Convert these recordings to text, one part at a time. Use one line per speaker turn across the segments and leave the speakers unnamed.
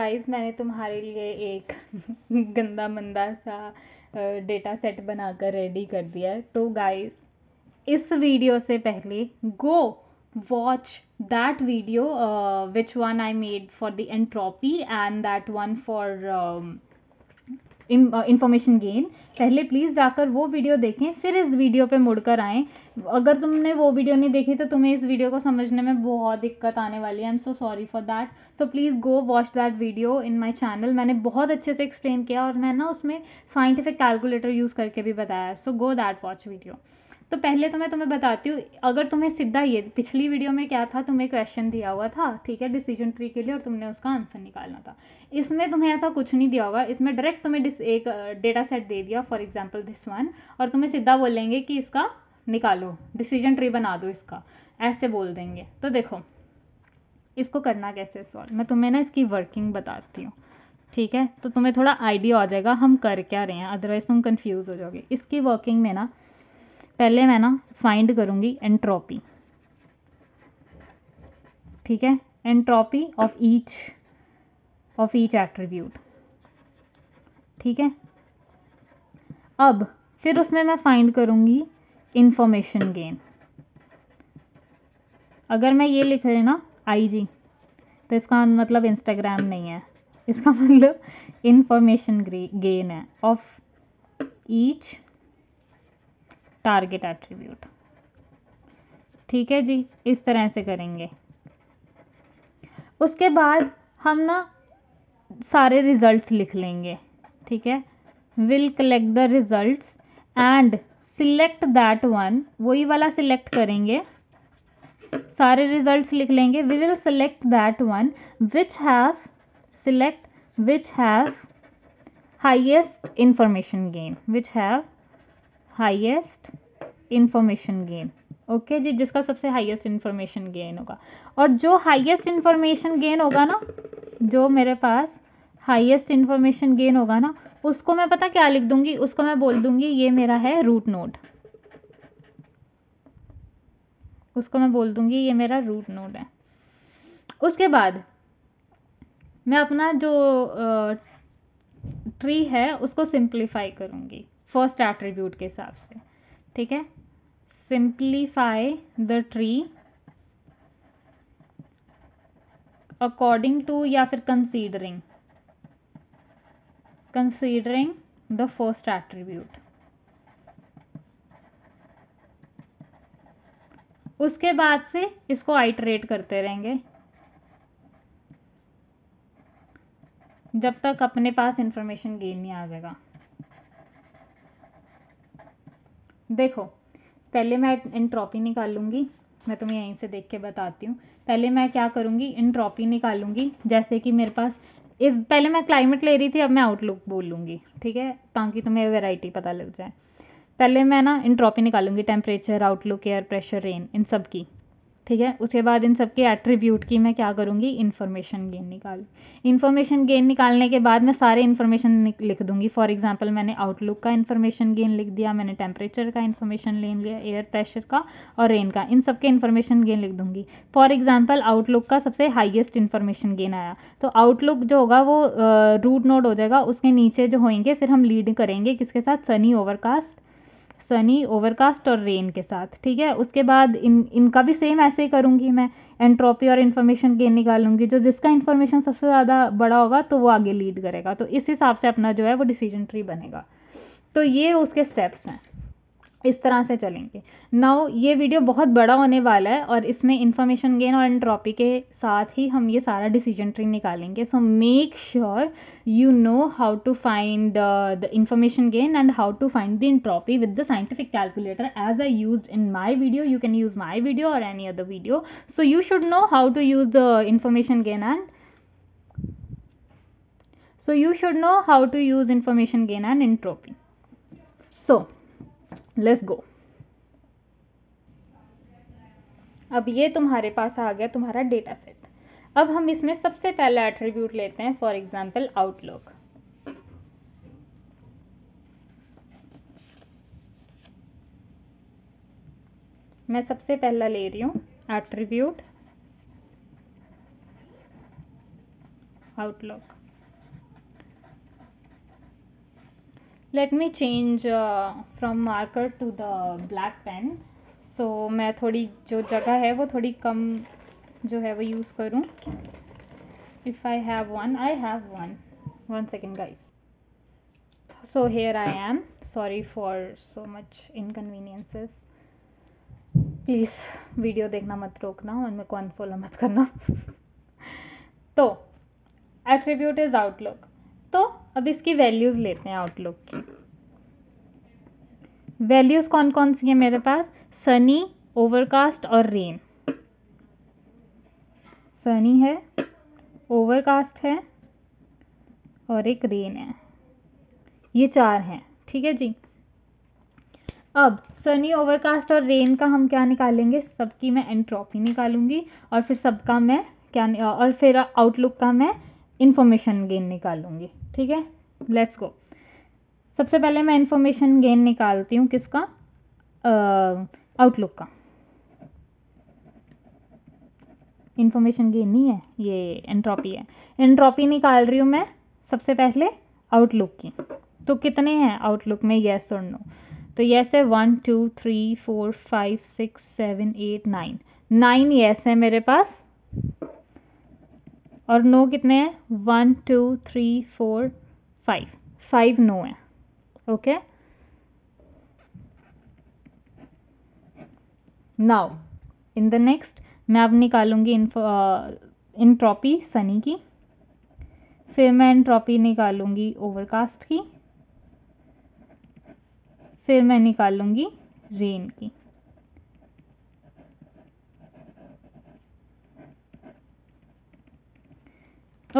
guys मैंने तुम्हारे लिए एक गंदा मंदा सा डेटा सेट बनाकर रेडी कर दिया है तो गाइस इस वीडियो से पहले go watch that video which one I made for the entropy and that one for information gain uh, पहले प्लीज़ जाकर वो वीडियो देखें फिर इस वीडियो पे मुड़कर आएँ अगर तुमने वो वीडियो नहीं देखी तो तुम्हें इस वीडियो को समझने में बहुत दिक्कत आने वाली है I am so sorry for that so please go watch that video in my channel मैंने बहुत अच्छे से एक्सप्लेन किया और मैं ना उसमें साइंटिफिक कैलकुलेटर यूज़ करके भी बताया so go that watch video तो पहले तो मैं तुम्हें बताती हूँ अगर तुम्हें सीधा ये पिछली वीडियो में क्या था तुम्हें क्वेश्चन दिया हुआ था ठीक है डिसीजन ट्री के लिए और तुमने उसका आंसर निकालना था इसमें तुम्हें ऐसा कुछ नहीं दिया होगा इसमें डायरेक्ट तुम्हें एक डेटा सेट दे दिया फॉर एग्जाम्पल दिस वन और तुम्हें सीधा बोलेंगे कि इसका निकालो डिसीजन ट्री बना दो इसका ऐसे बोल देंगे तो देखो इसको करना कैसे सॉल्व मैं तुम्हें ना इसकी वर्किंग बताती हूँ ठीक है तो तुम्हें थोड़ा आइडिया आ जाएगा हम कर क्या रहे हैं अदरवाइज तुम कंफ्यूज हो जाओगे इसकी वर्किंग में ना पहले मैं ना फाइंड करूंगी एंट्रोपी ठीक है entropy of each of each attribute ठीक है अब फिर उसमें मैं फाइंड करूंगी इंफॉर्मेशन गेन अगर मैं ये लिख रही ना आई जी तो इसका मतलब इंस्टाग्राम नहीं है इसका मतलब इंफॉर्मेशन गेन है ऑफ ईच टारगेट एट्रीब्यूट ठीक है जी इस तरह से करेंगे उसके बाद हम ना सारे रिजल्ट्स लिख लेंगे ठीक है will collect the results and select that one वही वाला सिलेक्ट करेंगे सारे रिजल्ट्स लिख लेंगे we will select that one which have select which have highest information gain which have highest information gain okay जी जिसका सबसे हाईएस्ट इंफॉर्मेशन गेन होगा और जो हाईएस्ट इंफॉर्मेशन गेन होगा ना जो मेरे पास हाईएस्ट इंफॉर्मेशन गेन होगा ना उसको मैं पता क्या लिख दूंगी उसको मैं बोल दूंगी ये मेरा है रूट नोड उसको मैं बोल दूंगी ये मेरा रूट नोड है उसके बाद मैं अपना जो ट्री है उसको सिंप्लीफाई करूंगी फर्स्ट एट्रीब्यूट के हिसाब से ठीक है simplify the tree according to या फिर considering considering the first attribute उसके बाद से इसको आइटरेट करते रहेंगे जब तक अपने पास इंफॉर्मेशन गेन नहीं आ जाएगा देखो पहले मैं एंट्रोपी निकाल लूँगी मैं तुम्हें यहीं से देख के बताती हूँ पहले मैं क्या करूँगी ट्रॉपी निकालूंगी जैसे कि मेरे पास इस पहले मैं क्लाइमेट ले रही थी अब मैं आउटलुक बोल लूँगी ठीक है ताकि तुम्हें वेराइटी पता लग जाए पहले मैं ना इंट्रॉपी निकालूंगी temperature outlook air pressure rain इन सब की ठीक है उसके बाद इन सबके एट्रीब्यूट की मैं क्या करूँगी इन्फॉर्मेशन गेन निकाल इन्फॉर्मेशन गेन निकालने के बाद मैं सारे इन्फॉर्मेशन लिख दूँगी फॉर एग्जांपल मैंने आउटलुक का इन्फॉर्मेशन गेन लिख दिया मैंने टेम्परेचर का इन्फॉर्मेशन लेन लिया एयर प्रेशर का और रेन का इन सबके इन्फॉर्मेशन गेन लिख दूँगी फॉर एग्जाम्पल आउटलुक का सबसे हाइएस्ट इन्फॉर्मेशन गेन आया तो आउटलुक जो होगा वो रूट uh, नोड हो जाएगा उसके नीचे जो होंगे फिर हम लीड करेंगे किसके साथ सनी ओवरकास्ट सनी ओवरकास्ट और रेन के साथ ठीक है उसके बाद इन इनका भी सेम ऐसे ही करूँगी मैं एंट्रोपी और इन्फॉर्मेशन गेन निकालूंगी जो जिसका इन्फॉर्मेशन सबसे ज़्यादा बड़ा होगा तो वो आगे लीड करेगा तो इस हिसाब से अपना जो है वो डिसीजन ट्री बनेगा तो ये उसके स्टेप्स हैं इस तरह से चलेंगे नाउ ये वीडियो बहुत बड़ा होने वाला है और इसमें इन्फॉर्मेशन गेन और एंट्रॉपी के साथ ही हम ये सारा डिसीजन ट्री निकालेंगे so make sure you know how to find the information gain and how to find the entropy with the scientific calculator as I use in my video you can use my video और any other video so you should know how to use the information gain and you should know how to use use gain एंड and entropy so let's go अब ये तुम्हारे पास आ गया तुम्हारा data set अब हम इसमें सबसे पहला एट्रीब्यूट लेते हैं फॉर एग्जाम्पल आउटलुक मैं सबसे पहला ले रही हूं attribute outlook let me change from marker to the black pen so मैं थोड़ी जो जगह है वो थोड़ी कम जो है वो यूज़ करूँ if I have one I have one one second guys so here I am sorry for so much inconveniences please video देखना मत रोकना और मेरे को अनफॉलो मत करना तो एट्रीब्यूट इज आउटलुक तो अब इसकी वैल्यूज़ लेते हैं आउटलुक की वैल्यूज़ कौन कौन सी है मेरे पास सनी ओवरकास्ट और रेन सनी है ओवरकास्ट है और एक रेन है ये चार हैं ठीक है जी अब सनी ओवरकास्ट और रेन का हम क्या निकालेंगे सबकी मैं एंट्रोपी निकालूंगी और फिर सबका मैं क्या और फिर आउटलुक का मैं इंफॉर्मेशन गेन निकालूंगी ठीक है लेट्स गो सबसे पहले मैं इंफॉर्मेशन गेन निकालती हूँ किसका आउटलुक का इंफॉर्मेशन गेन नहीं है ये एंट्रॉपी है एंट्रॉपी निकाल रही हूँ मैं सबसे पहले आउटलुक की तो कितने हैं आउटलुक में येस और नो तो येस है one two three four five six seven eight nine nine yes है मेरे पास और नो कितने हैं one two three four five five no है okay now in the next मैं अब निकालूंगी इन इन ट्रॉपी सनी की फिर मैं एंट्रॉपी निकालूंगी ओवरकास्ट की फिर मैं निकालूंगी रेन की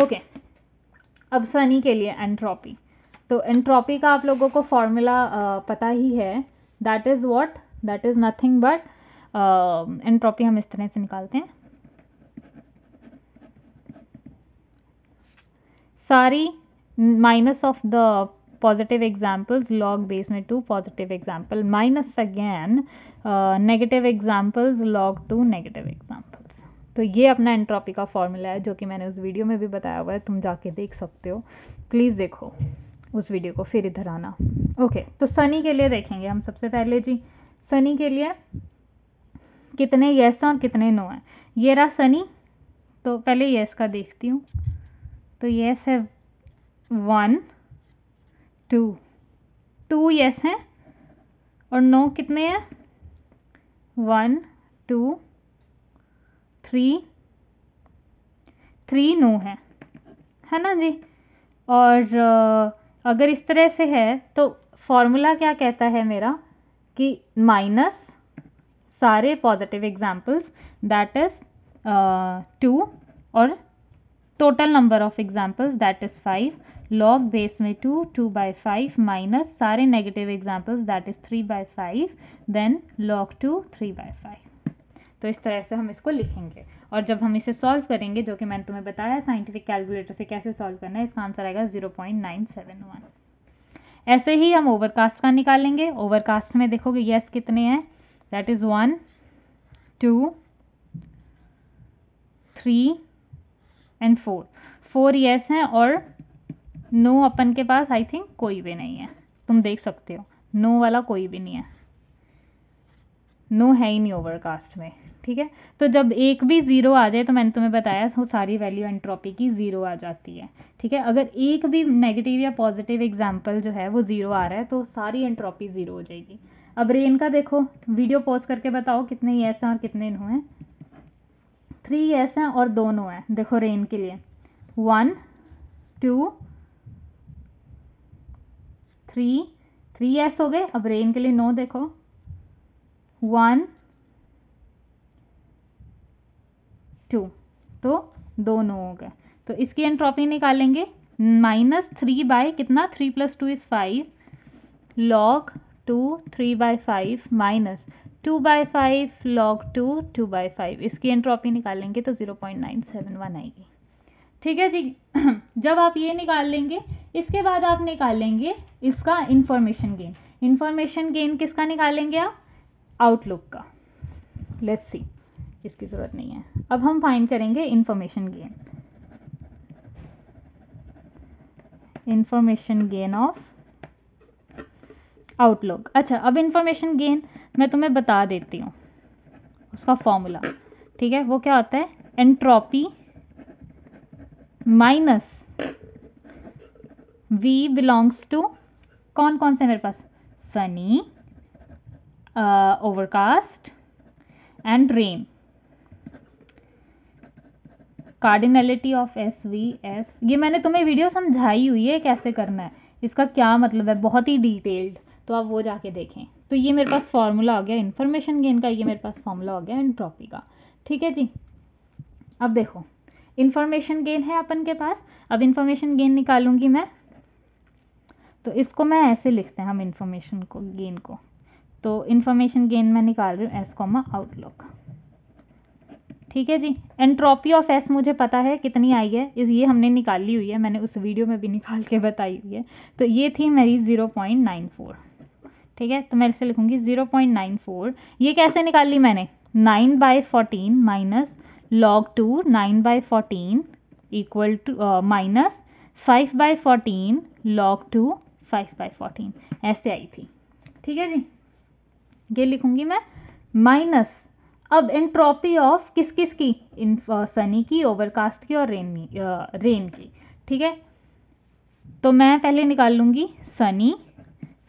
ओके अब सनी के लिए एंट्रोपी तो एंट्रॉपी का आप लोगों को फॉर्मूला पता ही है that is what that is nothing but entropy हम इस तरह से निकालते हैं सारी minus of the positive examples log base में two positive example minus again negative examples log two negative example तो ये अपना एंट्रॉपी का फॉर्मूला है जो कि मैंने उस वीडियो में भी बताया हुआ है तुम जाके देख सकते हो प्लीज़ देखो उस वीडियो को फिर इधर आना ओके तो सनी के लिए देखेंगे हम सबसे पहले जी सनी के लिए कितने येस हैं और कितने नो हैं ये रहा सनी तो पहले येस का देखती हूँ तो येस है वन टू टू येस हैं और नो कितने हैं one two three three no है है ना जी और अगर इस तरह से है तो फॉर्मूला क्या कहता है मेरा कि माइनस सारे positive examples that is two और total number of examples that is five log base में two two by five minus सारे negative examples that is three by five then log two three by five तो इस तरह से हम इसको लिखेंगे और जब हम इसे सॉल्व करेंगे जो कि मैंने तुम्हें बताया साइंटिफिक कैलकुलेटर से कैसे सॉल्व करना है इसका आंसर आएगा zero point nine seven one ऐसे ही हम ओवरकास्ट का निकालेंगे ओवरकास्ट में देखोगे यस कितने हैं that is one two three and four four yes हैं और नो no अपन के पास आई थिंक कोई भी नहीं है तुम देख सकते हो नो no वाला कोई भी नहीं है नो no है ही नहीं ओवरकास्ट में ठीक है तो जब एक भी ज़ीरो आ जाए तो मैंने तुम्हें बताया वो सारी वैल्यू एंट्रोपी की ज़ीरो आ जाती है ठीक है अगर एक भी नेगेटिव या पॉजिटिव एग्जाम्पल जो है वो ज़ीरो आ रहा है तो सारी एंट्रोपी ज़ीरो हो जाएगी अब रेन का देखो वीडियो पॉज करके बताओ कितने येस हैं और कितने नो हैं थ्री येस हैं और दो नो हैं देखो रेन के लिए one two three three yes हो गए अब रेन के लिए नो देखो वन टू तो दोनों हो गए तो इसकी एंट्रॉपी निकालेंगे माइनस थ्री बाय कितना three plus two is five log two three by five minus two by five log two two by five इसकी एंट्रॉपी निकालेंगे तो zero point nine seven one आएगी ठीक है जी जब आप ये निकाल लेंगे इसके बाद आप निकालेंगे इसका इंफॉर्मेशन गेन इंफॉर्मेशन गेन किसका निकालेंगे आप आउटलुक का लेट्स सी इसकी ज़रूरत नहीं है अब हम फाइंड करेंगे information gain information gain of outlook अच्छा अब इंफॉर्मेशन गेन मैं तुम्हें बता देती हूँ उसका फॉर्मूला ठीक है वो क्या होता है entropy minus we belongs to कौन कौन से मेरे पास sunny overcast and rain cardinality of S V S ये मैंने तुम्हें वीडियो समझाई हुई है कैसे करना है इसका क्या मतलब है बहुत ही डिटेल्ड तो आप वो जाके देखें तो ये मेरे पास फॉर्मूला हो गया इन्फॉर्मेशन गेन का ये मेरे पास फॉर्मूला हो गया एंट्रॉपी का ठीक है जी अब देखो इन्फॉर्मेशन गेन है अपन के पास अब इन्फॉर्मेशन गेन निकालूंगी मैं तो इसको मैं ऐसे लिखते हैं हम इन्फॉर्मेशन को गेन को तो इन्फॉर्मेशन गेन मैं निकाल रही हूँ एस कॉमा आउटलुक ठीक है जी एंट्रोपी ऑफ एस मुझे पता है कितनी आई है ये हमने निकाली हुई है मैंने उस वीडियो में भी निकाल के बताई हुई है तो ये थी मेरी ज़ीरो पॉइंट नाइन फोर ठीक है तो मैं इसे लिखूंगी ज़ीरो पॉइंट नाइन फोर ये कैसे निकाल ली मैंने nine by fourteen minus log two nine by fourteen equal to minus five by fourteen log two five by fourteen ऐसे आई थी ठीक है जी ये लिखूंगी मैं माइनस अब एंट्रोपी ऑफ किस किस की इन सनी की ओवरकास्ट की और रेन रेन की ठीक है तो मैं पहले निकाल लूँगी सनी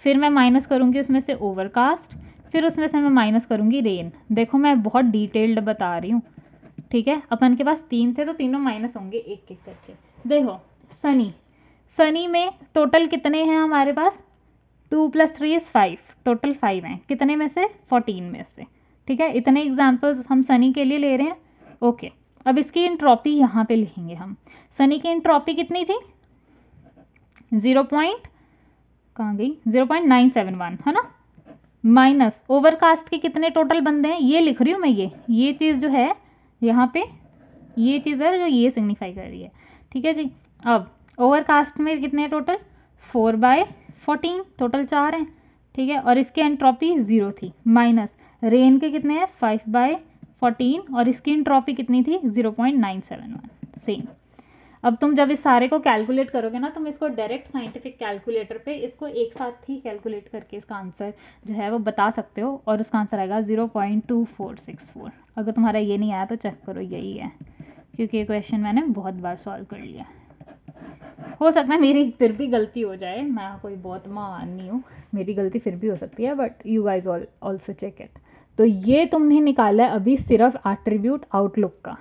फिर मैं माइनस करूँगी उसमें से ओवरकास्ट फिर उसमें से मैं माइनस करूँगी रेन देखो मैं बहुत डिटेल्ड बता रही हूँ ठीक है अपन के पास तीन थे तो तीनों माइनस होंगे एक एक करके देखो सनी सनी में टोटल कितने हैं हमारे पास two plus three is five total five हैं कितने में से फोर्टीन में से ठीक है इतने एग्जाम्पल्स हम सनी के लिए ले रहे हैं ओके अब इसकी इंट्रॉपी यहाँ पे लिखेंगे हम सनी की इंट्रॉपी कितनी थी जीरो पॉइंट कहाँ गई zero point nine seven one है ना माइनस ओवरकास्ट के कितने टोटल बंदे हैं ये लिख रही हूँ मैं ये ये चीज़ जो है यहाँ पे ये चीज़ है जो ये सिग्निफाई कर रही है ठीक है जी अब ओवरकास्ट में कितने total four by fourteen total चार हैं ठीक है और इसकी एंट्रॉपी ज़ीरो थी माइनस रेन के कितने हैं फाइव बाय फोर्टीन और स्किन ट्रॉपी कितनी थी zero point nine seven one same अब तुम जब इस सारे को कैलकुलेट करोगे ना तुम इसको डायरेक्ट साइंटिफिक कैलकुलेटर पे इसको एक साथ ही कैलकुलेट करके इसका आंसर जो है वो बता सकते हो और उसका आंसर आएगा zero point two four six four अगर तुम्हारा ये नहीं आया तो चेक करो यही है क्योंकि ये क्वेश्चन मैंने बहुत बार सॉल्व कर लिया हो सकता है मेरी फिर भी गलती हो जाए मैं कोई बहुत महानी हूँ मेरी गलती फिर भी हो सकती है but you guys also check it तो ये तुमने निकाला है अभी सिर्फ एट्रीब्यूट आउटलुक का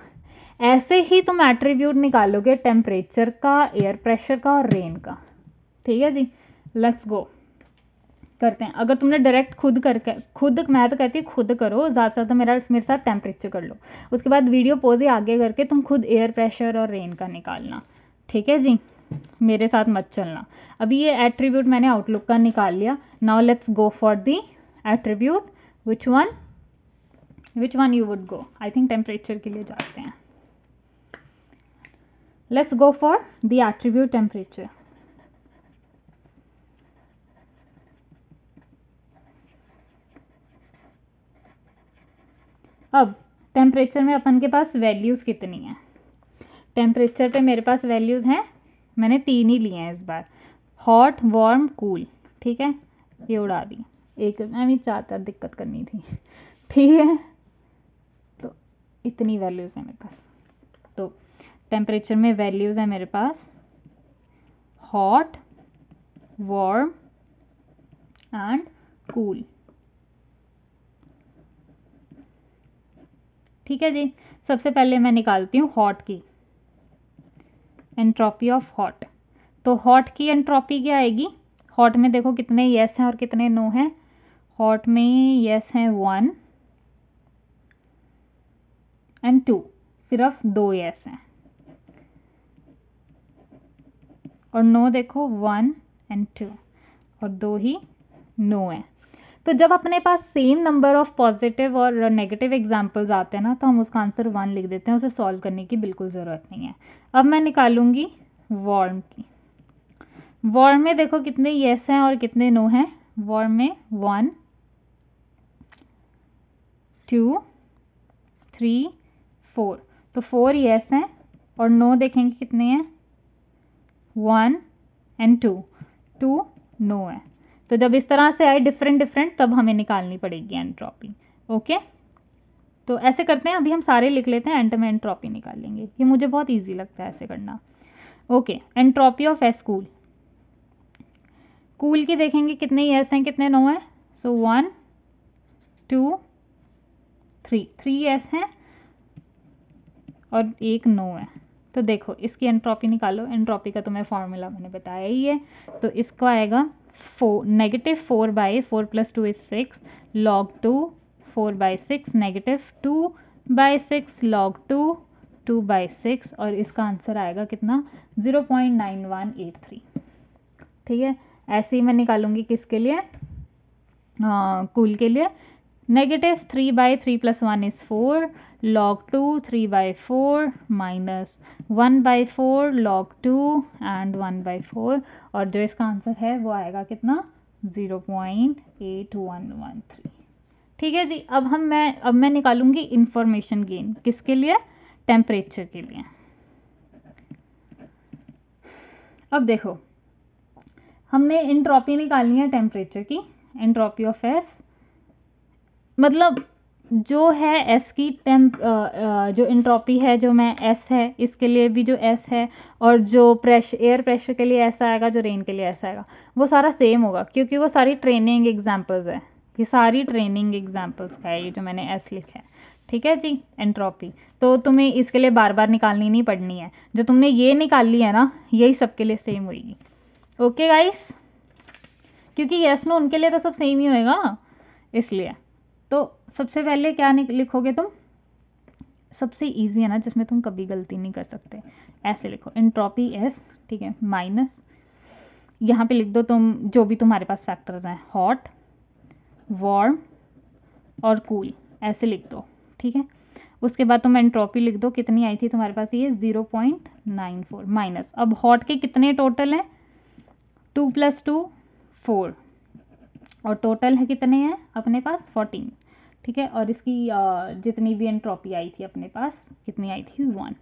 ऐसे ही तुम एट्रीब्यूट निकालोगे टेम्परेचर का एयर प्रेशर का और रेन का ठीक है जी लेट्स गो करते हैं अगर तुमने डायरेक्ट खुद करके खुद मैं तो कहती हूँ खुद करो ज़्यादा से तो ज़्यादा मेरा मेरे साथ टेम्परेचर कर लो उसके बाद वीडियो पोज ही आगे करके तुम खुद एयर प्रेशर और रेन का निकालना ठीक है जी मेरे साथ मत चलना अभी ये एट्रीब्यूट मैंने आउटलुक का निकाल लिया now let's go for the attribute which one which one you would go I think temperature के लिए जाते हैं let's go for the attribute temperature अब टेम्परेचर में अपन के पास वैल्यूज़ कितनी है टेम्परेचर पे मेरे पास वैल्यूज़ हैं मैंने तीन ही लिए हैं इस बार हॉट वार्म कूल ठीक है ये उड़ा दी एक हमें चार चार दिक्कत करनी थी ठीक है तो इतनी वैल्यूज़ हैं मेरे पास तो टेम्परेचर में वैल्यूज़ हैं मेरे पास हॉट वार्म एंड कूल ठीक है जी सबसे पहले मैं निकालती हूँ हॉट की एंट्रॉपी ऑफ हॉट तो हॉट की एंट्रॉपी क्या आएगी हॉट में देखो कितने यस हैं और कितने नो हैं हॉट में यस हैं वन एंड टू सिर्फ दो यस हैं और नो देखो वन एंड टू और दो ही नो हैं तो जब अपने पास सेम नंबर ऑफ पॉजिटिव और नेगेटिव एग्जाम्पल्स आते हैं ना तो हम उसका आंसर वन लिख देते हैं उसे सॉल्व करने की बिल्कुल ज़रूरत नहीं है अब मैं निकालूंगी वॉर्म की वॉर्म में देखो कितने येस हैं और कितने नो हैं वॉर्म में वन टू थ्री फोर तो फोर येस हैं और नो देखेंगे कितने हैं one and two two no है तो जब इस तरह से आए डिफरेंट डिफरेंट तब हमें निकालनी पड़ेगी एंट्रॉपी ओके तो ऐसे करते हैं अभी हम सारे लिख लेते हैं एंड में एंट्रॉपी निकाल लेंगे ये मुझे बहुत ईजी लगता है ऐसे करना okay entropy of S cool cool की देखेंगे कितने एस हैं कितने नो हैं so one two three three yes हैं और एक नो है तो देखो इसकी एंट्रॉपी निकालो एंट्रॉपी का तो मैं फॉर्मूला मैंने बताया ही है तो इसको आएगा 4 negative 4 by 4 plus 2 is 6 log 2 4 by 6 negative 2 by 6 log 2 2 by 6 और इसका आंसर आएगा कितना 0.9183 ठीक है ऐसे ही मैं निकालूंगी किसके लिए आ, कूल के लिए negative three by three plus one is four log two three by four minus one by four log two and one by four और जो इसका आंसर है वो आएगा कितना zero point eight one one three ठीक है जी अब हम मैं अब मैं निकालूंगी इंफॉर्मेशन गेन किसके लिए टेम्परेचर के लिए अब देखो हमने इंट्रॉपी निकालनी है टेम्परेचर की एंट्रोपी ऑफ एस मतलब जो है एस की टेम्प जो इंट्रॉपी है जो मैं एस है इसके लिए भी जो एस है और जो प्रेशर एयर प्रेशर के लिए ऐसा आएगा जो रेन के लिए ऐसा आएगा वो सारा सेम होगा क्योंकि वो सारी ट्रेनिंग एग्जाम्पल्स है ये सारी ट्रेनिंग एग्जाम्पल्स का है ये जो मैंने एस लिखा है ठीक है जी एंट्रोपी तो तुम्हें इसके लिए बार बार निकालनी नहीं पड़नी है जो तुमने ये निकाल ली है ना यही सबके लिए सेम होगी ओके गाइस क्योंकि यस नो उनके लिए तो सब सेम ही होएगा इसलिए तो सबसे पहले क्या लिखोगे तुम सबसे इजी है ना जिसमें तुम कभी गलती नहीं कर सकते ऐसे लिखो एंट्रोपी एस ठीक है माइनस यहाँ पे लिख दो तुम जो भी तुम्हारे पास फैक्टर्स हैं हॉट वार्म और कूल ऐसे लिख दो ठीक है उसके बाद तुम एंट्रोपी लिख दो कितनी आई थी तुम्हारे पास ये zero point nine four minus अब हॉट के कितने टोटल हैं टू प्लस टू फोर और टोटल है कितने हैं अपने पास फोर्टीन ठीक है और इसकी जितनी भी एंट्रोपी आई थी अपने पास कितनी आई थी वन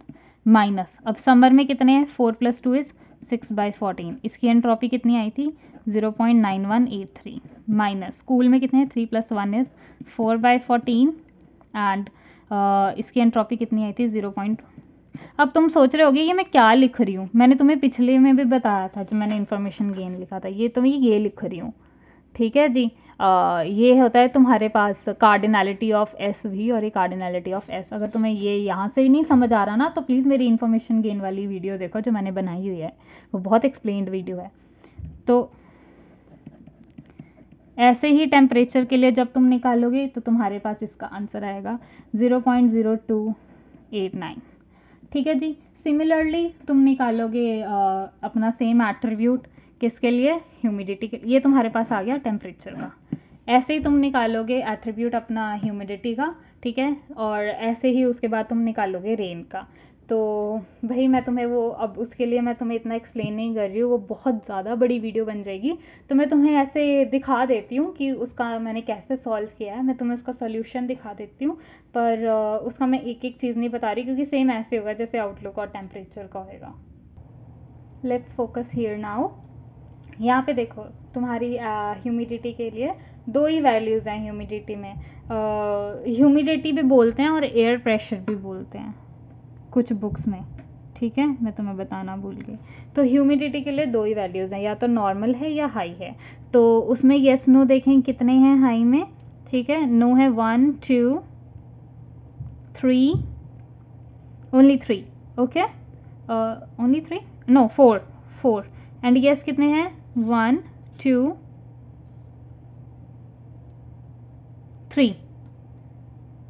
माइनस अब समर में कितने हैं four plus two is six by fourteen इसकी एंट्रोपी कितनी आई थी zero point nine one eight three minus cool में कितने three plus one is four by fourteen and इसकी एंट्रोपी कितनी आई थी जीरो पॉइंट अब तुम सोच रहे होगे ये मैं क्या लिख रही हूँ मैंने तुम्हें पिछले में भी बताया था जब मैंने इन्फॉर्मेशन गेन लिखा था ये तो ये लिख रही हूँ ठीक है जी ये होता है तुम्हारे पास कार्डिनलिटी ऑफ एस भी और ये कार्डिनलिटी ऑफ एस अगर तुम्हें ये यहाँ से ही नहीं समझ आ रहा ना तो प्लीज़ मेरी इन्फॉर्मेशन गेन वाली वीडियो देखो जो मैंने बनाई हुई है वो बहुत एक्सप्लेन वीडियो है तो ऐसे ही टेम्परेचर के लिए जब तुम निकालोगे तो तुम्हारे पास इसका आंसर आएगा zero point zero two eight nine ठीक है जी सिमिलरली तुम निकालोगे अपना सेम एट्रीब्यूट किसके लिए ह्यूमिडिटी के ये तुम्हारे पास आ गया टेम्परेचर का ऐसे ही तुम निकालोगे एट्रीब्यूट अपना ह्यूमिडिटी का ठीक है और ऐसे ही उसके बाद तुम निकालोगे रेन का तो भाई मैं तुम्हें वो अब उसके लिए मैं तुम्हें इतना एक्सप्लेन नहीं कर रही हूँ वो बहुत ज़्यादा बड़ी वीडियो बन जाएगी तो मैं तुम्हें ऐसे दिखा देती हूँ कि उसका मैंने कैसे सॉल्व किया है मैं तुम्हें उसका सोल्यूशन दिखा देती हूँ पर उसका मैं एक एक चीज़ नहीं बता रही क्योंकि सेम ऐसे होगा जैसे आउटलुक और टेम्परेचर का होगा लेट्स फोकस हियर नाउ यहाँ पे देखो तुम्हारी ह्यूमिडिटी के लिए दो ही वैल्यूज़ हैं ह्यूमिडिटी में ह्यूमिडिटी भी बोलते हैं और एयर प्रेशर भी बोलते हैं कुछ बुक्स में ठीक है मैं तुम्हें बताना भूल गई तो ह्यूमिडिटी के लिए दो ही वैल्यूज़ हैं या तो नॉर्मल है या हाई है तो उसमें येस नो देखें कितने हैं हाई में ठीक है नो है one two three only three okay only three no four four and yes कितने हैं one two three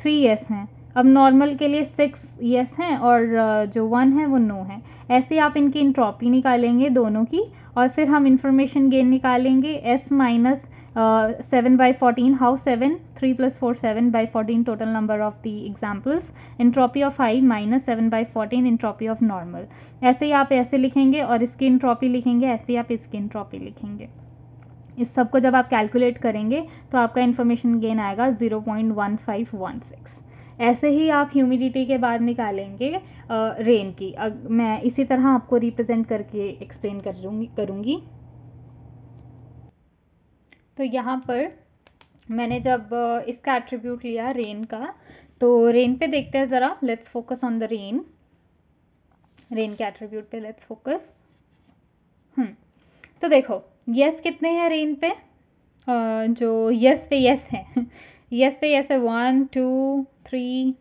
three yes हैं अब नॉर्मल के लिए सिक्स यस हैं और uh, जो वन है वो नो है ऐसे आप इनकी इंट्रॉपी निकालेंगे दोनों की और फिर हम इंफॉर्मेशन गेन निकालेंगे S minus seven by fourteen how seven three plus four seven by fourteen total number of the examples entropy of high minus seven by fourteen entropy of normal ऐसे ही आप ऐसे लिखेंगे और इसकी इंट्रॉपी लिखेंगे ऐसे ही आप इसकी इंट्रॉपी लिखेंगे इस सबको जब आप कैलकुलेट करेंगे तो आपका इन्फॉर्मेशन गेन आएगा zero point one five one six ऐसे ही आप ह्यूमिडिटी के बाद निकालेंगे रेन की अग, मैं इसी तरह आपको रिप्रेजेंट करके एक्सप्लेन कर करूँगी तो यहाँ पर मैंने जब इसका एट्रीब्यूट लिया रेन का तो रेन पे देखते हैं ज़रा let's focus on the rain rain के एट्रीब्यूट पे लेट्स हम्म, फोकस तो देखो यस कितने हैं रेन पे जो यस पे यस हैं यस पे यस है one two three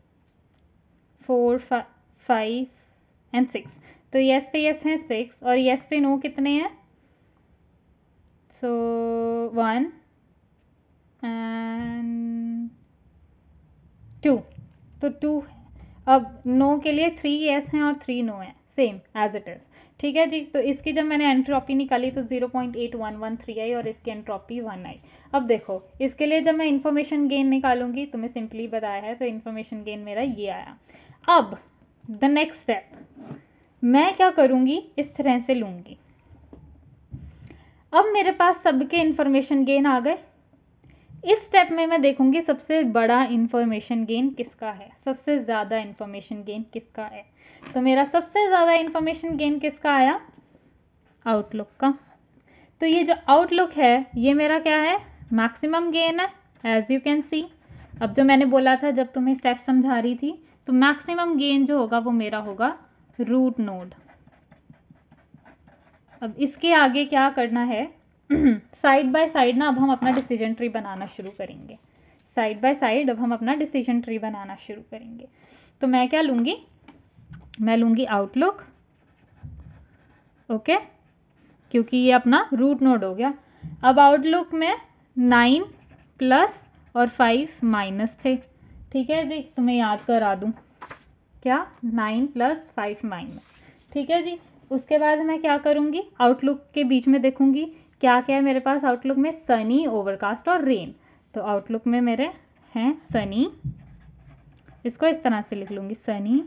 four five and six तो यस पे यस हैं सिक्स और यस पे नो कितने हैं सो वन एंड टू तो टू अब नो के लिए थ्री यस हैं और थ्री नो है सेम एज इट इज़ ठीक है जी तो इसकी जब मैंने एंट्रोपी निकाली तो 0.8113 आई और इसकी एंट्रोपी वन आई अब देखो इसके लिए जब मैं इन्फॉर्मेशन गेन निकालूंगी तो मैं सिंपली बताया है तो इन्फॉर्मेशन गेन मेरा ये आया अब द नेक्स्ट स्टेप मैं क्या करूंगी इस तरह से लूंगी अब मेरे पास सबके इन्फॉर्मेशन गेन आ गए इस स्टेप में मैं देखूंगी सबसे बड़ा इन्फॉर्मेशन गेन किसका है सबसे ज़्यादा इन्फॉर्मेशन गेन किसका है तो मेरा सबसे ज़्यादा इन्फॉर्मेशन गेन किसका आया आउटलुक का तो ये जो आउटलुक है ये मेरा क्या है मैक्सिमम गेन है एज यू कैन सी अब जो मैंने बोला था जब तुम्हें स्टेप समझा रही थी तो मैक्सिमम गेन जो होगा वो मेरा होगा रूट नोड अब इसके आगे क्या करना है साइड बाय साइड ना अब हम अपना डिसीजन ट्री बनाना शुरू करेंगे साइड बाय साइड अब हम अपना डिसीजन ट्री बनाना शुरू करेंगे तो मैं क्या लूंगी मैं लूँगी आउटलुक ओके क्योंकि ये अपना रूट नोड हो गया अब आउटलुक में नाइन प्लस और फाइव माइनस थे ठीक है जी तो मैं याद करा दूँ क्या नाइन प्लस फाइव माइनस ठीक है जी उसके बाद मैं क्या करूँगी आउटलुक के बीच में देखूँगी क्या क्या है मेरे पास आउटलुक में सनी ओवरकास्ट और रेन तो आउटलुक में मेरे हैं सनी इसको इस तरह से लिख लूँगी सनी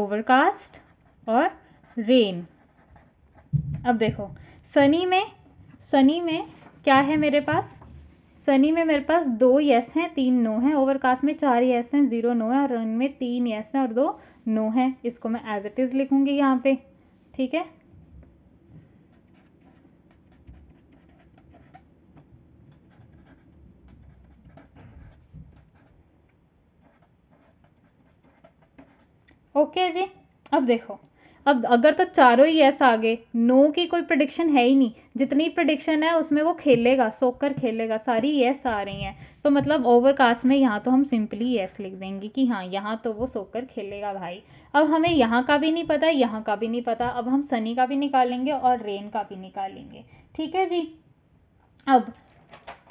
ओवरकास्ट और रेन अब देखो सनी में सनी में क्या है मेरे पास सनी में मेरे पास दो यस हैं तीन नो हैं ओवरकास्ट में चार यस हैं ज़ीरो नो है और रेन में तीन यस हैं और दो नो हैं इसको मैं एज इट इज़ लिखूंगी यहाँ पे ठीक है ओके जी अब देखो अब अगर तो चारों ही ऐसा आगे नो की कोई प्रडिक्शन है ही नहीं जितनी प्रडिक्शन है उसमें वो खेलेगा सोकर खेलेगा सारी येस आ रही हैं तो मतलब ओवरकास्ट में यहाँ तो हम सिंपली येस लिख देंगे कि हाँ यहाँ तो वो सोकर खेलेगा भाई अब हमें यहाँ का भी नहीं पता यहाँ का भी नहीं पता अब हम सनी का भी निकालेंगे और रेन का भी निकालेंगे ठीक है जी अब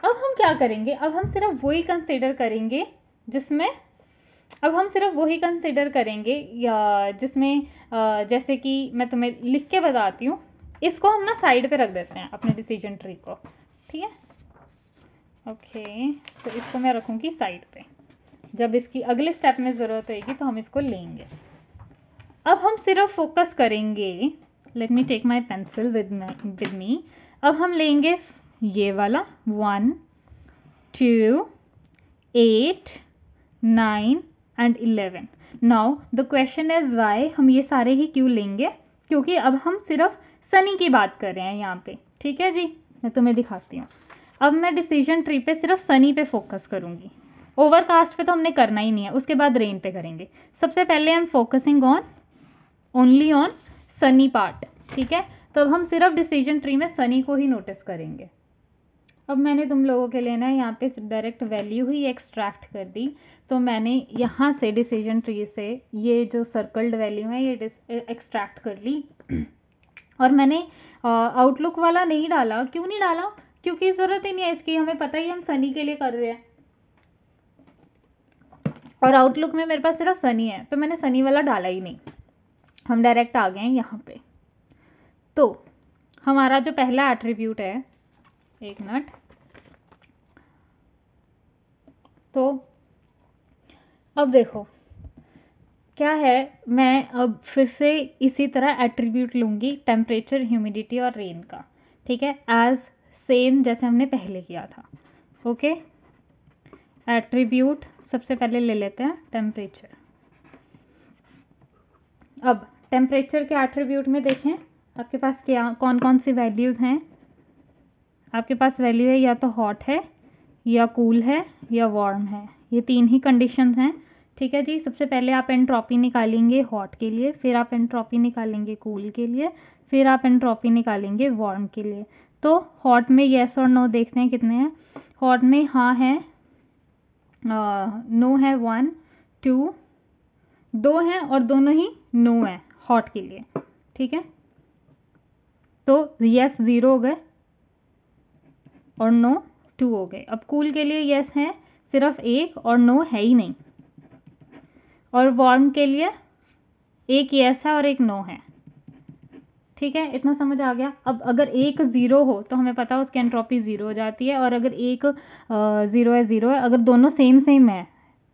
अब हम क्या करेंगे अब हम सिर्फ वही कंसिडर करेंगे जिसमें अब हम सिर्फ वही कंसिडर करेंगे जिसमें जैसे कि मैं तुम्हें लिख के बताती हूँ इसको हम ना साइड पे रख देते हैं अपने डिसीजन ट्री को ठीक है ओके तो इसको मैं रखूँगी साइड पे जब इसकी अगले स्टेप में ज़रूरत होगी तो हम इसको लेंगे अब हम सिर्फ फोकस करेंगे let me take my pencil with with me अब हम लेंगे ये वाला one two eight nine and eleven now the question is why हम ये सारे ही क्यों लेंगे क्योंकि अब हम सिर्फ सनी की बात कर रहे हैं यहाँ पे ठीक है जी मैं तुम्हें दिखाती हूँ अब मैं डिसीजन ट्री पे सिर्फ सनी पे फोकस करूँगी ओवरकास्ट पे तो हमने करना ही नहीं है उसके बाद रेन पे करेंगे सबसे पहले I am focusing on only on sunny part ठीक है तो अब हम सिर्फ डिसीजन ट्री में सनी को ही नोटिस करेंगे अब मैंने तुम लोगों के लिए ना यहाँ पे डायरेक्ट वैल्यू ही एक्सट्रैक्ट कर दी तो मैंने यहाँ से डिसीजन ट्री से ये जो सर्कल्ड वैल्यू है ये एक्सट्रैक्ट कर ली और मैंने आउटलुक वाला नहीं डाला क्यों नहीं डाला क्योंकि ज़रूरत ही नहीं है इसकी हमें पता ही हम सनी के लिए कर रहे हैं और आउटलुक में मेरे पास सिर्फ सनी है तो मैंने सनी वाला डाला ही नहीं हम डायरेक्ट आ गए हैं यहाँ पे तो हमारा जो पहला एट्रीब्यूट है एक मिनट तो अब देखो क्या है मैं अब फिर से इसी तरह एट्रीब्यूट लूंगी टेम्परेचर ह्यूमिडिटी और रेन का ठीक है एज सेम जैसे हमने पहले किया था ओके एट्रीब्यूट सबसे पहले ले लेते हैं टेम्परेचर अब टेम्परेचर के एट्रीब्यूट में देखें आपके पास क्या कौन कौन सी वैल्यूज़ हैं आपके पास वैल्यू है या तो हॉट है या कूल cool है या वार्म है ये तीन ही कंडीशन हैं ठीक है जी सबसे पहले आप एंट्रॉपी निकालेंगे हॉट के लिए फिर आप एंट्रॉपी निकालेंगे कूल cool के लिए फिर आप एंट्रॉपी निकालेंगे वार्म के लिए तो हॉट में येस और नो देखते हैं कितने हैं हॉट में हाँ है नो है वन टू दो हैं और दोनों ही नो है हॉट के लिए ठीक है तो यस ज़ीरो हो गए और नो टू हो गए अब कूल के लिए यस है सिर्फ एक और नो है ही नहीं और वार्म के लिए एक यस है और एक नो है ठीक है इतना समझ आ गया अब अगर एक ज़ीरो हो तो हमें पता है उसकी एंट्रोपी ज़ीरो हो जाती है और अगर एक ज़ीरो है ज़ीरो है अगर दोनों सेम सेम है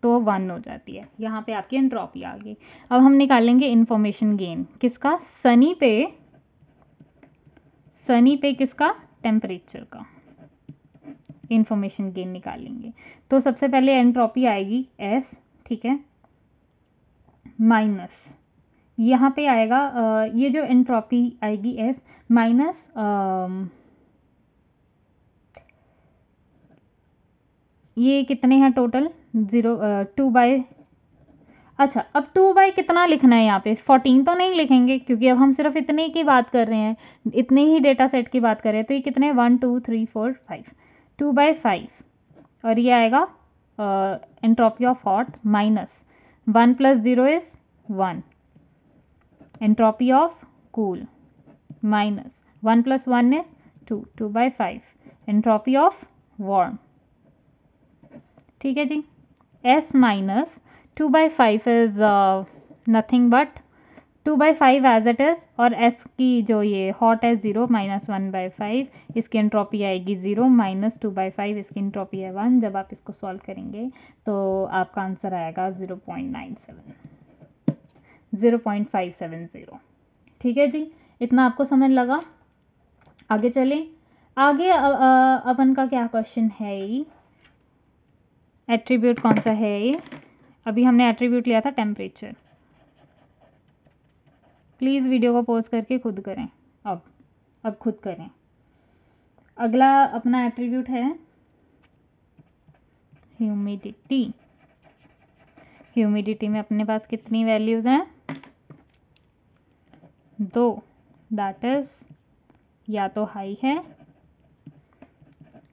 तो वन हो जाती है यहाँ पे आपकी एंट्रोपी आ गई अब हम निकालेंगे इन्फॉर्मेशन गेन किसका सनी पे सनी पे किसका टेम्परेचर का इन्फॉर्मेशन गेन निकालेंगे तो सबसे पहले एंट्रॉपी आएगी एस ठीक है माइनस यहाँ पे आएगा ये जो एंट्रॉपी आएगी एस माइनस ये कितने हैं टोटल ज़ीरो टू बाय अच्छा अब टू बाई कितना लिखना है यहाँ पे फोर्टीन तो नहीं लिखेंगे क्योंकि अब हम सिर्फ इतने की बात कर रहे हैं इतने ही डेटा सेट की बात कर रहे हैं तो ये कितने one two three four five two by five और ये आएगा entropy of hot minus one plus zero is one entropy of cool minus one plus one is two two by five entropy of warm ठीक है जी S minus two by five is nothing but two by five as it is और S की जो ये hot है zero minus one by five इसकी entropy आएगी zero minus two by five इसकी एंट्रॉपी है वन जब आप इसको सॉल्व करेंगे तो आपका आंसर आएगा zero point nine seven zero point five seven zero ठीक है जी इतना आपको समझ लगा आगे चलें आगे अपन का क्या क्वेश्चन है ये एट्रीब्यूट कौन सा है ये अभी हमने एट्रीब्यूट लिया था टेम्परेचर प्लीज़ वीडियो को पॉज करके खुद करें अब अब खुद करें अगला अपना एट्रीब्यूट है ह्यूमिडिटी ह्यूमिडिटी में अपने पास कितनी वैल्यूज़ हैं दो दैट इज़ या तो हाई है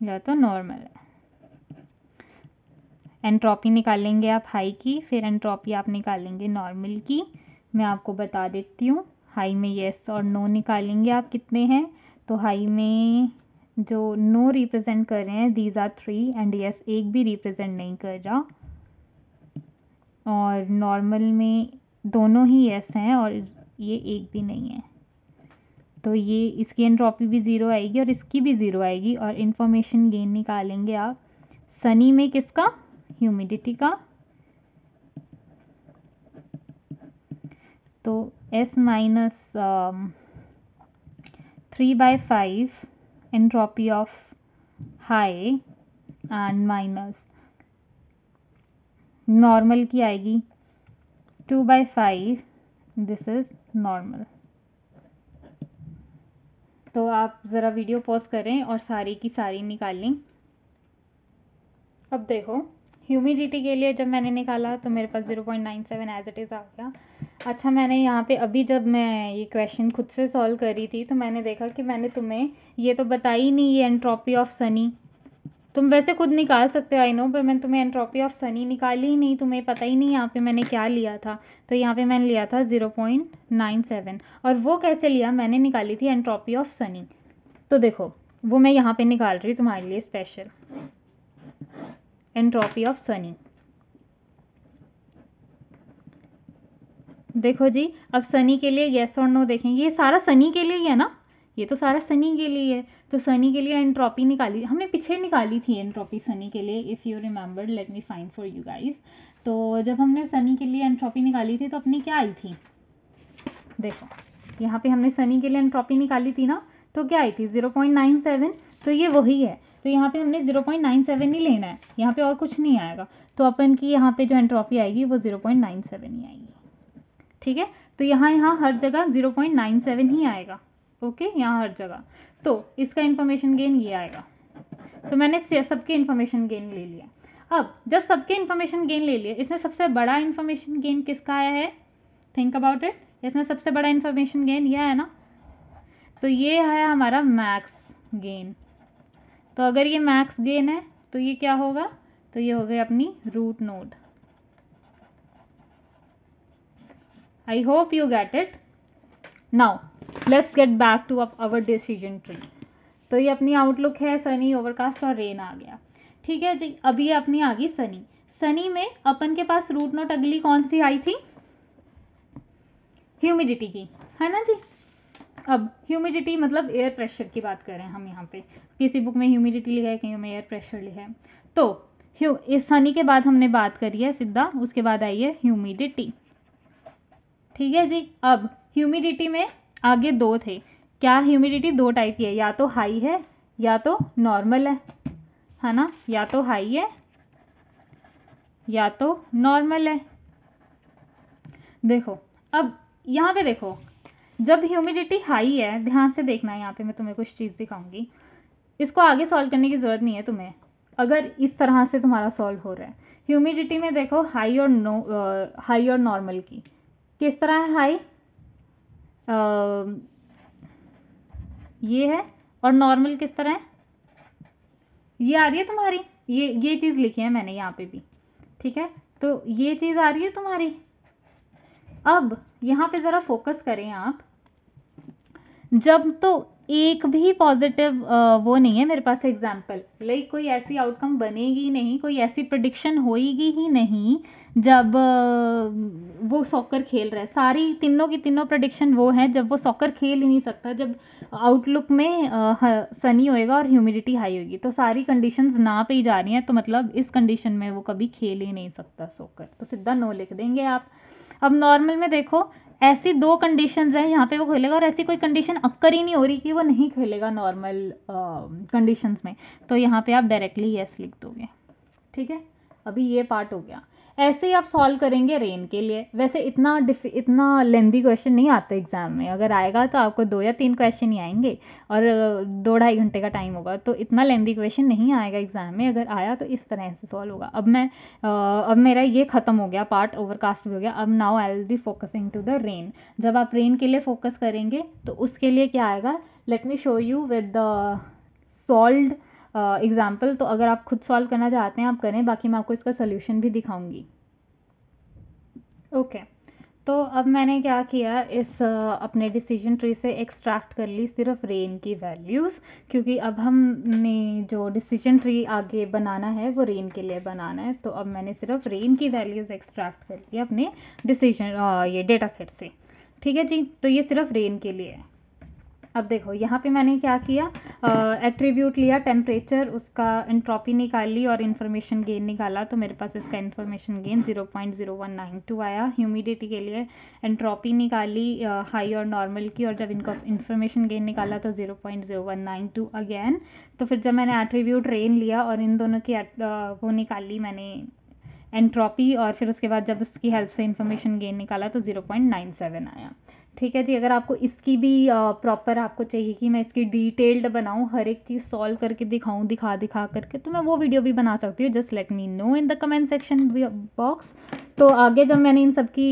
या तो नॉर्मल है एंट्रोपी निकालेंगे आप हाई की फिर एंट्रोपी आप निकालेंगे नॉर्मल की मैं आपको बता देती हूँ हाई में येस और नो निकालेंगे आप कितने हैं तो हाई में जो नो रिप्रेजेंट कर रहे हैं these are three and yes एक भी रिप्रेजेंट नहीं कर रहा और नॉर्मल में दोनों ही येस हैं और ये एक भी नहीं है तो ये इसकी एंट्रॉपी भी ज़ीरो आएगी और इसकी भी ज़ीरो आएगी और इन्फॉर्मेशन गेन निकालेंगे आप सनी में किसका ह्यूमिडिटी का तो S minus three by five entropy of high and minus normal की आएगी two by five this is normal तो आप ज़रा वीडियो पॉज करें और सारी की सारी निकालें अब देखो ह्यूमिडिटी के लिए जब मैंने निकाला तो मेरे पास zero point nine seven as it is आ गया अच्छा मैंने यहाँ पे अभी जब मैं ये क्वेश्चन खुद से सॉल्व कर रही थी तो मैंने देखा कि मैंने तुम्हें ये तो बता ही नहीं ये एंट्रोपी ऑफ सनी तुम वैसे खुद निकाल सकते हो आई नो पर मैंने तुम्हें एंट्रोपी ऑफ सनी निकाली ही नहीं तुम्हें पता ही नहीं यहाँ पे मैंने क्या लिया था तो यहाँ पे मैंने लिया था ज़ीरो पॉइंट नाइन सेवन और वो कैसे लिया मैंने निकाली थी एंट्रोपी ऑफ सनी तो देखो वो मैं यहाँ पे निकाल रही हूँ तुम्हारे लिए स्पेशल एंट्रोपी ऑफ सनी देखो जी अब सनी के लिए येस और नो देखेंगे ये सारा सनी के लिए ही है ना ये तो सारा सनी के लिए है तो सनी के लिए एंट्रोपी निकाली हमने पीछे निकाली थी एंट्रोपी सनी के लिए if you remember let me find for you guys तो जब हमने सनी के लिए एंट्रोपी निकाली थी तो अपनी क्या आई थी देखो यहाँ पे हमने सनी के लिए एंट्रोपी निकाली थी ना तो क्या आई थी जीरो पॉइंट नाइन सेवन तो ये वही है तो यहाँ पे हमने 0.97 ही लेना है यहाँ पे और कुछ नहीं आएगा तो अपन की यहाँ पे जो एंट्रॉपी आएगी वो 0.97 ही आएगी ठीक है तो यहाँ यहाँ हर जगह 0.97 ही आएगा ओके यहाँ हर जगह तो इसका इन्फॉर्मेशन गेन ये आएगा तो मैंने सबके इन्फॉर्मेशन गेन ले लिया अब जब सबके इन्फॉर्मेशन गेन ले लिया इसमें सबसे बड़ा इन्फॉर्मेशन गेन किसका आया है थिंक अबाउट इट इसमें सबसे बड़ा इन्फॉर्मेशन गेन यह है ना तो ये है हमारा मैक्स गेन तो अगर ये मैक्स गेन है तो ये क्या होगा तो ये हो गई अपनी root node I hope you get it now let's get back to our decision tree तो ये अपनी आउटलुक है सनी ओवरकास्ट और रेन आ गया ठीक है जी अभी अपनी आ गई सनी सनी में अपन के पास रूट नोट अगली कौन सी आई थी ह्यूमिडिटी की है ना जी अब ह्यूमिडिटी मतलब एयर प्रेशर की बात करें हम यहाँ पे किसी बुक में ह्यूमिडिटी लिखा है कहीं में एयर प्रेशर लिखा है तो ह्यू इस सनी के बाद हमने बात करी है सीधा उसके बाद आई है ह्यूमिडिटी ठीक है जी अब ह्यूमिडिटी में आगे दो थे क्या ह्यूमिडिटी दो टाइप की है या तो हाई है या तो नॉर्मल है है ना या तो हाई है या तो नॉर्मल है देखो अब यहाँ पे देखो जब ह्यूमिडिटी हाई है ध्यान से देखना यहाँ पे मैं तुम्हें कुछ चीज़ दिखाऊंगी इसको आगे सॉल्व करने की ज़रूरत नहीं है तुम्हें अगर इस तरह से तुम्हारा सॉल्व हो रहा है ह्यूमिडिटी में देखो हाई और नो हाई और नॉर्मल की किस तरह है हाई ये है और नॉर्मल किस तरह है ये आ रही है तुम्हारी ये ये चीज़ लिखी है मैंने यहाँ पे भी ठीक है तो ये चीज़ आ रही है तुम्हारी अब यहाँ पे ज़रा फोकस करें आप जब तो एक भी पॉजिटिव वो नहीं है मेरे पास एग्जाम्पल लाइक कोई ऐसी आउटकम बनेगी नहीं कोई ऐसी प्रडिक्शन होएगी ही नहीं जब वो सॉकर खेल रहा है सारी तीनों की तीनों प्रडिक्शन वो है जब वो सॉकर खेल ही नहीं सकता जब आउटलुक में सनी होएगा और ह्यूमिडिटी हाई होगी तो सारी कंडीशंस ना पे ही जा रही हैं तो मतलब इस कंडीशन में वो कभी खेल ही नहीं सकता सॉकर तो सीधा नो लिख देंगे आप अब नॉर्मल में देखो ऐसी दो कंडीशन हैं यहाँ पे वो खेलेगा और ऐसी कोई कंडीशन अक्कर ही नहीं हो रही कि वो नहीं खेलेगा नॉर्मल कंडीशंस में तो यहाँ पे आप डायरेक्टली येस लिख दोगे ठीक है अभी ये पार्ट हो गया ऐसे ही आप सॉल्व करेंगे रेन के लिए वैसे इतना इतना लेंदी क्वेश्चन नहीं आता एग्ज़ाम में अगर आएगा तो आपको दो या तीन क्वेश्चन ही आएंगे और दो ढाई घंटे का टाइम होगा तो इतना लेंदी क्वेश्चन नहीं आएगा एग्ज़ाम में अगर आया तो इस तरह से सॉल्व होगा अब मैं अब मेरा ये ख़त्म हो गया पार्ट ओवरकास्ट भी हो गया अब now I will be focusing to the rain जब आप रेन के लिए फोकस करेंगे तो उसके लिए क्या आएगा let me show you with the solve example तो अगर आप खुद सॉल्व करना चाहते हैं आप करें बाकी मैं आपको इसका सोल्यूशन भी दिखाऊंगी ओके तो अब मैंने क्या किया इस अपने डिसीजन ट्री से एक्सट्रैक्ट कर ली सिर्फ रेन की वैल्यूज़ क्योंकि अब हमने जो डिसीजन ट्री आगे बनाना है वो रेन के लिए बनाना है तो अब मैंने सिर्फ रेन की वैल्यूज़ एक्सट्रैक्ट कर ली अपने डिसीजन ये डेटा सेट से ठीक है जी तो ये सिर्फ रेन के लिए है अब देखो यहाँ पे मैंने क्या किया एट्रीब्यूट लिया टेम्परेचर उसका इंट्रॉपी निकाल ली और इन्फॉर्मेशन गेन निकाला तो मेरे पास इसका इन्फॉर्मेशन गेन 0.0192 आया ह्यूमिडिटी के लिए एंट्रॉपी निकाली हाई और नॉर्मल की और जब इनका इन्फॉर्मेशन गेन निकाला तो 0.0192 अगेन तो फिर जब मैंने एट्रीब्यूट रेन लिया और इन दोनों की वो निकाली मैंने एंट्रॉपी और फिर उसके बाद जब उसकी हेल्प से इन्फॉर्मेशन गेन निकाला तो सेवन आया ठीक है जी अगर आपको इसकी भी प्रॉपर आपको चाहिए कि मैं इसकी डिटेल्ड बनाऊँ हर एक चीज़ सॉल्व करके दिखाऊँ दिखा दिखा करके तो मैं वो वीडियो भी बना सकती हूँ just let me know in the comment section box तो आगे जब मैंने इन सब की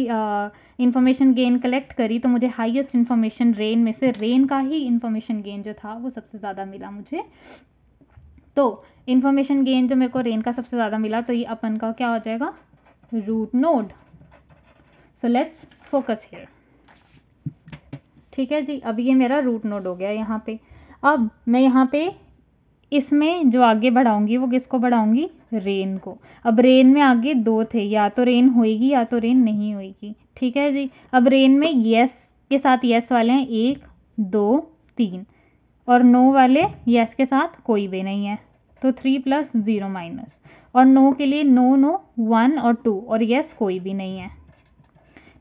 इन्फॉर्मेशन गेन कलेक्ट करी तो मुझे हाईएस्ट इन्फॉर्मेशन रेन में से रेन का ही इन्फॉर्मेशन गेन जो था वो सबसे ज़्यादा मिला मुझे तो इन्फॉर्मेशन गेन जो मेरे को रेन का सबसे ज़्यादा मिला तो ये अपन का क्या हो जाएगा root node so let's focus here ठीक है जी अब ये मेरा रूट नोड हो गया यहाँ पे अब मैं यहाँ पे इसमें जो आगे बढ़ाऊंगी वो किसको बढ़ाऊंगी रेन को अब रेन में आगे दो थे या तो रेन होएगी या तो रेन नहीं होएगी ठीक है जी अब रेन में यस के साथ यस वाले हैं एक दो तीन और नो वाले यस के साथ कोई भी नहीं है तो थ्री प्लस ज़ीरो माइनस और नो के लिए नो नो वन और टू और यस कोई भी नहीं है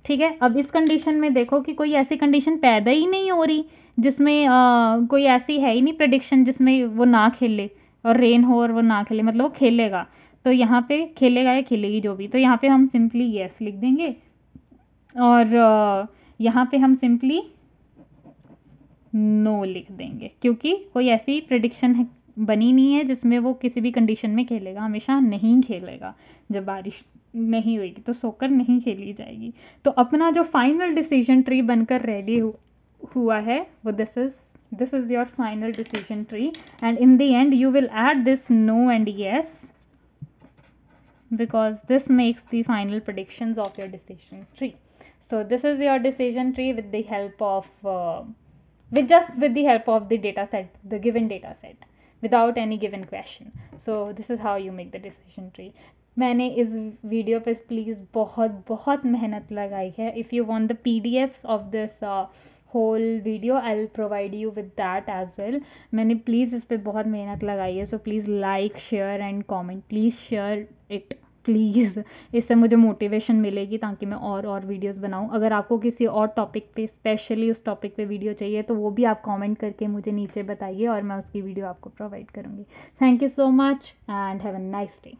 ठीक है अब इस कंडीशन में देखो कि कोई ऐसी कंडीशन पैदा ही नहीं हो रही जिसमें आ, कोई ऐसी है ही नहीं प्रडिक्शन जिसमें वो ना खेले और रेन हो और वो ना खेले मतलब वो खेलेगा तो यहाँ पे खेलेगा या खेलेगी जो भी तो यहाँ पे हम सिंपली येस लिख देंगे और यहाँ पे हम सिंपली नो लिख देंगे क्योंकि कोई ऐसी प्रडिक्शन बनी नहीं है जिसमें वो किसी भी कंडीशन में खेलेगा हमेशा नहीं खेलेगा जब बारिश नहीं होगी तो सोकर नहीं खेली जाएगी तो अपना जो फाइनल डिसीजन ट्री बनकर रेडी हुआ है वो this is this is your final decision tree and in the end you will add this no and yes because this makes the final prediction of your decision tree so this is your decision tree with the help of with just with the help of the data set the given data set without any given question so this is how you make the decision tree मैंने इस video पर please बहुत बहुत मेहनत लगाई है if you want the P D Fs of this whole video I will provide you with that as well मैंने please इस पर बहुत मेहनत लगाई है so please like share and comment please share it please इससे मुझे मोटिवेशन मिलेगी ताकि मैं और और वीडियोस बनाऊं अगर आपको किसी और टॉपिक पे स्पेशली उस टॉपिक पे वीडियो चाहिए तो वो भी आप कमेंट करके मुझे नीचे बताइए और मैं उसकी वीडियो आपको प्रोवाइड करूँगी thank you so much and have a nice day